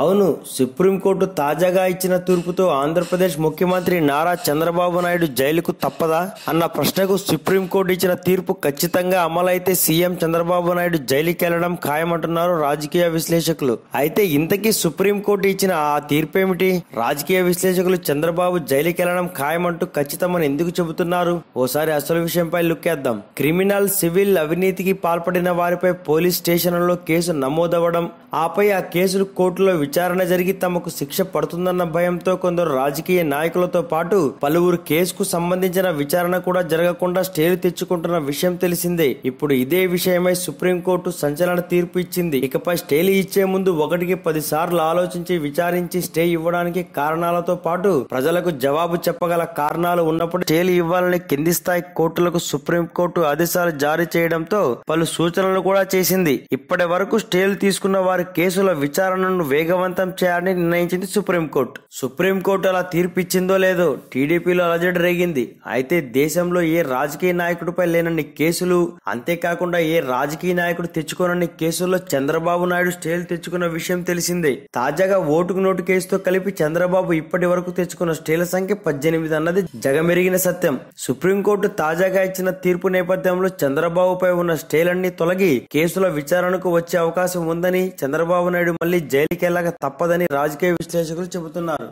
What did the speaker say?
అవును సుప్రీంకోర్టు తాజాగా ఇచ్చిన తీర్పుతో ఆంధ్రప్రదేశ్ ముఖ్యమంత్రి నారా చంద్రబాబు నాయుడు జైలుకు తప్పదా అన్న ప్రశ్నకు సుప్రీంకోర్టు ఇచ్చిన తీర్పు ఖచ్చితంగా అమలైతే సీఎం చంద్రబాబు నాయుడు జైలుకెళ్లడం ఖాయమంటున్నారు రాజకీయ విశ్లేషకులు అయితే ఇంతకీ సుప్రీంకోర్టు ఇచ్చిన ఆ తీర్పేమిటి రాజకీయ విశ్లేషకులు చంద్రబాబు జైలుకెళ్లడం ఖాయమంటూ ఖచ్చితమని ఎందుకు చెబుతున్నారు ఓసారి అసలు విషయంపై లుక్కేద్దాం క్రిమినల్ సివిల్ అవినీతికి పాల్పడిన వారిపై పోలీస్ స్టేషన్లలో కేసు నమోదవ్వడం ఆపై ఆ కేసులు కోర్టులో కేసులో విచారణ జరిగి తమకు శిక్ష పడుతుందన్న భయంతో కొందరు రాజకీయ నాయకులతో పాటు పలువురు కేసుకు సంబంధించిన విచారణ కూడా జరగకుండా స్టేలు తెచ్చుకుంటున్న విషయం తెలిసిందే ఇప్పుడు ఇదే విషయమై సుప్రీంకోర్టు సంచలన తీర్పు ఇచ్చింది ఇకపై స్టేలు ఇచ్చే ముందు ఒకటికి పది సార్లు ఆలోచించి విచారించి స్టే ఇవ్వడానికి కారణాలతో పాటు ప్రజలకు జవాబు చెప్పగల కారణాలు ఉన్నప్పుడు స్టేలు ఇవ్వాలని కింది స్థాయి కోర్టులకు సుప్రీంకోర్టు ఆదేశాలు జారీ చేయడంతో పలు సూచనలు కూడా చేసింది ఇప్పటి వరకు స్టేలు తీసుకున్న వారి కేసుల విచారణను వేగవంతం చేయాలని నిర్ణయించింది సుప్రీంకోర్టు సుప్రీంకోర్టు అలా తీర్పిచ్చిందో లేదో టీడీపీలో అలజడి రేగింది అయితే దేశంలో ఏ రాజకీయ నాయకుడిపై లేనన్ని కేసులు అంతేకాకుండా ఏ రాజకీయ నాయకుడు తెచ్చుకోనన్ని కేసుల్లో చంద్రబాబు నాయుడు స్టేలు తెచ్చుకున్న విషయం తెలిసిందే తాజాగా ఓటుకు నోటు కేసుతో కలిపి చంద్రబాబు ఇప్పటి వరకు తెచ్చుకున్న స్టేల సంఖ్య పద్దెనిమిది అన్నది జగమెరిగిన సత్యం సుప్రీంకోర్టు తాజాగా ఇచ్చిన తీర్పు నేపథ్యంలో చంద్రబాబుపై ఉన్న స్టేలన్నీ తొలగి కేసుల విచారణకు వచ్చే అవకాశం ఉందని చంద్రబాబు నాయుడు మళ్లీ జైలుకి చేసేలాగా తప్పదని రాజకీయ విశ్లేషకులు చెబుతున్నారు